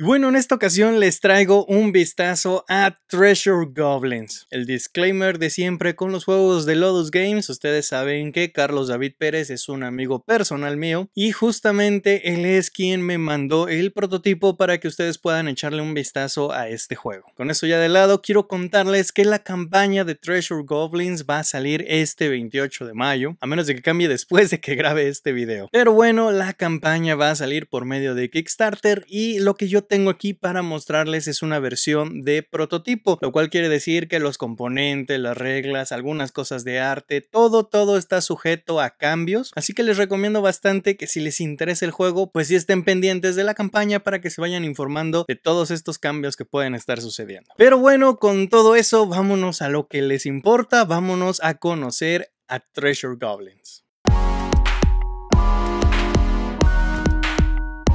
Y bueno, en esta ocasión les traigo un vistazo a Treasure Goblins. El disclaimer de siempre con los juegos de Lotus Games. Ustedes saben que Carlos David Pérez es un amigo personal mío y justamente él es quien me mandó el prototipo para que ustedes puedan echarle un vistazo a este juego. Con eso ya de lado, quiero contarles que la campaña de Treasure Goblins va a salir este 28 de mayo, a menos de que cambie después de que grabe este video. Pero bueno, la campaña va a salir por medio de Kickstarter y lo que yo tengo aquí para mostrarles es una versión de prototipo, lo cual quiere decir que los componentes, las reglas, algunas cosas de arte, todo, todo está sujeto a cambios, así que les recomiendo bastante que si les interesa el juego, pues si estén pendientes de la campaña para que se vayan informando de todos estos cambios que pueden estar sucediendo. Pero bueno, con todo eso, vámonos a lo que les importa, vámonos a conocer a Treasure Goblins.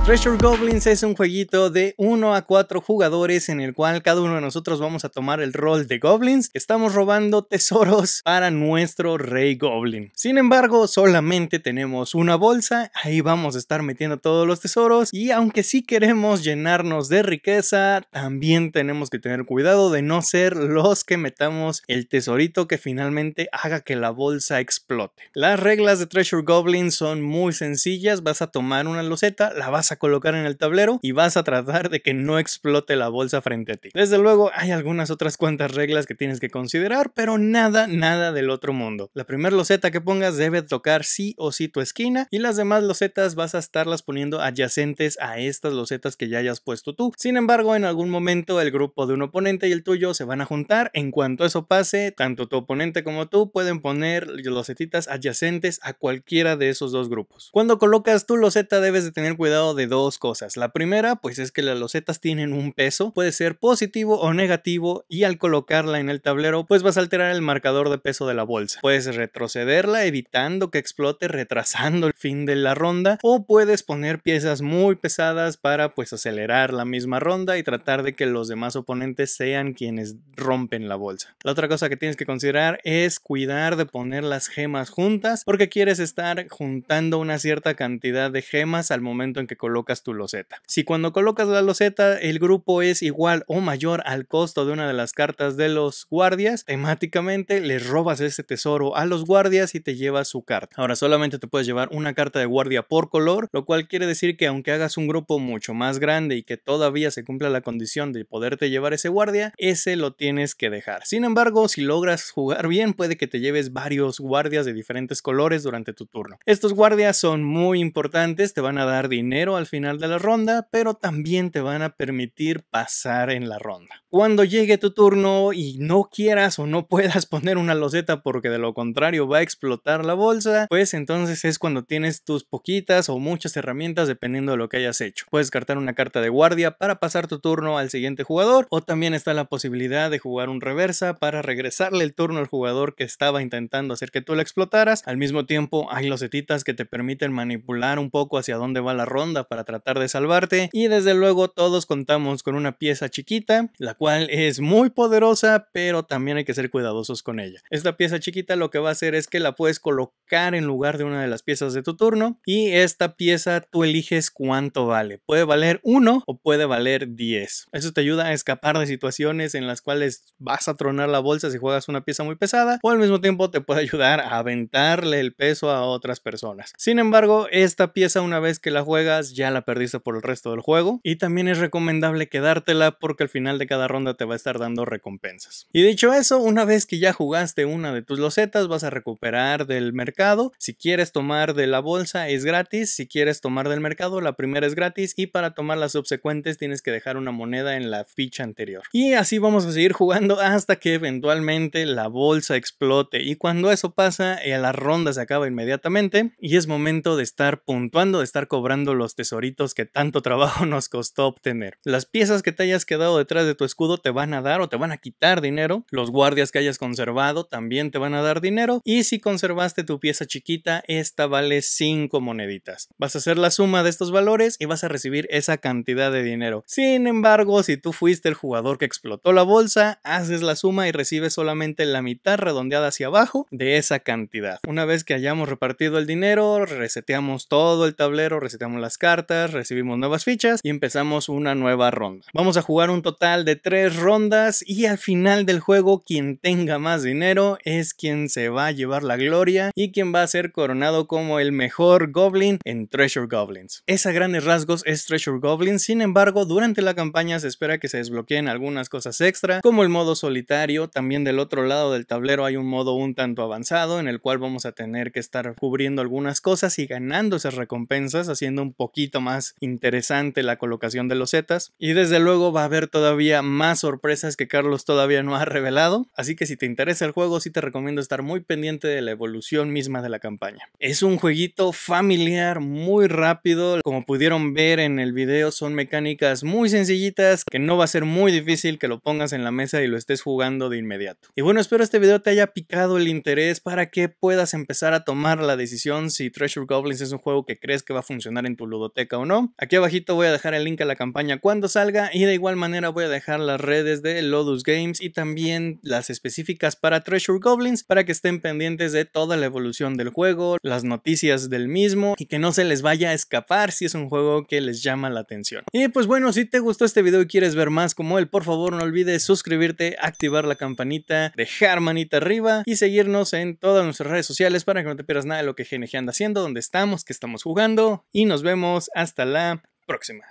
Treasure Goblins es un jueguito de 1 a 4 jugadores en el cual cada uno de nosotros vamos a tomar el rol de goblins. Estamos robando tesoros para nuestro rey goblin. Sin embargo, solamente tenemos una bolsa, ahí vamos a estar metiendo todos los tesoros y aunque sí queremos llenarnos de riqueza, también tenemos que tener cuidado de no ser los que metamos el tesorito que finalmente haga que la bolsa explote. Las reglas de Treasure Goblins son muy sencillas, vas a tomar una loseta, la vas a colocar en el tablero y vas a tratar de que no explote la bolsa frente a ti. Desde luego hay algunas otras cuantas reglas que tienes que considerar, pero nada, nada del otro mundo. La primera loseta que pongas debe tocar sí o sí tu esquina y las demás losetas vas a estarlas poniendo adyacentes a estas losetas que ya hayas puesto tú. Sin embargo, en algún momento el grupo de un oponente y el tuyo se van a juntar. En cuanto eso pase, tanto tu oponente como tú pueden poner losetitas adyacentes a cualquiera de esos dos grupos. Cuando colocas tu loseta debes de tener cuidado de dos cosas. La primera, pues es que las losetas tienen un peso, puede ser positivo o negativo y al colocarla en el tablero, pues vas a alterar el marcador de peso de la bolsa. Puedes retrocederla evitando que explote, retrasando el fin de la ronda o puedes poner piezas muy pesadas para pues acelerar la misma ronda y tratar de que los demás oponentes sean quienes rompen la bolsa. La otra cosa que tienes que considerar es cuidar de poner las gemas juntas porque quieres estar juntando una cierta cantidad de gemas al momento en que colocas colocas tu loseta. Si cuando colocas la loseta el grupo es igual o mayor al costo de una de las cartas de los guardias, temáticamente les robas ese tesoro a los guardias y te llevas su carta. Ahora solamente te puedes llevar una carta de guardia por color, lo cual quiere decir que aunque hagas un grupo mucho más grande y que todavía se cumpla la condición de poderte llevar ese guardia, ese lo tienes que dejar. Sin embargo, si logras jugar bien, puede que te lleves varios guardias de diferentes colores durante tu turno. Estos guardias son muy importantes, te van a dar dinero al final de la ronda, pero también te van a permitir pasar en la ronda. Cuando llegue tu turno y no quieras o no puedas poner una loseta porque de lo contrario va a explotar la bolsa, pues entonces es cuando tienes tus poquitas o muchas herramientas dependiendo de lo que hayas hecho. Puedes cartar una carta de guardia para pasar tu turno al siguiente jugador o también está la posibilidad de jugar un reversa para regresarle el turno al jugador que estaba intentando hacer que tú la explotaras. Al mismo tiempo hay losetitas que te permiten manipular un poco hacia dónde va la ronda para tratar de salvarte y desde luego todos contamos con una pieza chiquita, la cual es muy poderosa, pero también hay que ser cuidadosos con ella. Esta pieza chiquita lo que va a hacer es que la puedes colocar en lugar de una de las piezas de tu turno y esta pieza tú eliges cuánto vale. Puede valer 1 o puede valer 10. Eso te ayuda a escapar de situaciones en las cuales vas a tronar la bolsa si juegas una pieza muy pesada o al mismo tiempo te puede ayudar a aventarle el peso a otras personas. Sin embargo, esta pieza una vez que la juegas ya la perdiste por el resto del juego. Y también es recomendable quedártela porque al final de cada ronda te va a estar dando recompensas. Y dicho eso, una vez que ya jugaste una de tus losetas, vas a recuperar del mercado. Si quieres tomar de la bolsa, es gratis. Si quieres tomar del mercado, la primera es gratis. Y para tomar las subsecuentes, tienes que dejar una moneda en la ficha anterior. Y así vamos a seguir jugando hasta que eventualmente la bolsa explote. Y cuando eso pasa, eh, la ronda se acaba inmediatamente. Y es momento de estar puntuando, de estar cobrando los tesoritos que tanto trabajo nos costó obtener. Las piezas que te hayas quedado detrás de tu escudo te van a dar o te van a quitar dinero. Los guardias que hayas conservado también te van a dar dinero. Y si conservaste tu pieza chiquita, esta vale 5 moneditas. Vas a hacer la suma de estos valores y vas a recibir esa cantidad de dinero. Sin embargo, si tú fuiste el jugador que explotó la bolsa, haces la suma y recibes solamente la mitad redondeada hacia abajo de esa cantidad. Una vez que hayamos repartido el dinero, reseteamos todo el tablero, reseteamos las cartas recibimos nuevas fichas y empezamos una nueva ronda. Vamos a jugar un total de tres rondas y al final del juego quien tenga más dinero es quien se va a llevar la gloria y quien va a ser coronado como el mejor goblin en Treasure Goblins. Esa grandes rasgos es Treasure Goblin, sin embargo durante la campaña se espera que se desbloqueen algunas cosas extra como el modo solitario, también del otro lado del tablero hay un modo un tanto avanzado en el cual vamos a tener que estar cubriendo algunas cosas y ganando esas recompensas haciendo un poquito más interesante la colocación de los Zetas. Y desde luego va a haber todavía más sorpresas que Carlos todavía no ha revelado. Así que si te interesa el juego, sí te recomiendo estar muy pendiente de la evolución misma de la campaña. Es un jueguito familiar, muy rápido. Como pudieron ver en el video, son mecánicas muy sencillitas que no va a ser muy difícil que lo pongas en la mesa y lo estés jugando de inmediato. Y bueno, espero este video te haya picado el interés para que puedas empezar a tomar la decisión si Treasure Goblins es un juego que crees que va a funcionar en tu ludoteca o no. Aquí abajito voy a dejar el link a la campaña cuando salga y de igual manera voy a dejar las redes de Lotus Games y también las específicas para Treasure Goblins para que estén pendientes de toda la evolución del juego, las noticias del mismo y que no se les vaya a escapar si es un juego que les llama la atención. Y pues bueno, si te gustó este video y quieres ver más como él, por favor no olvides suscribirte, activar la campanita, dejar manita arriba y seguirnos en todas nuestras redes sociales para que no te pierdas nada de lo que GNG anda haciendo, dónde estamos, qué estamos jugando y nos vemos hasta la próxima.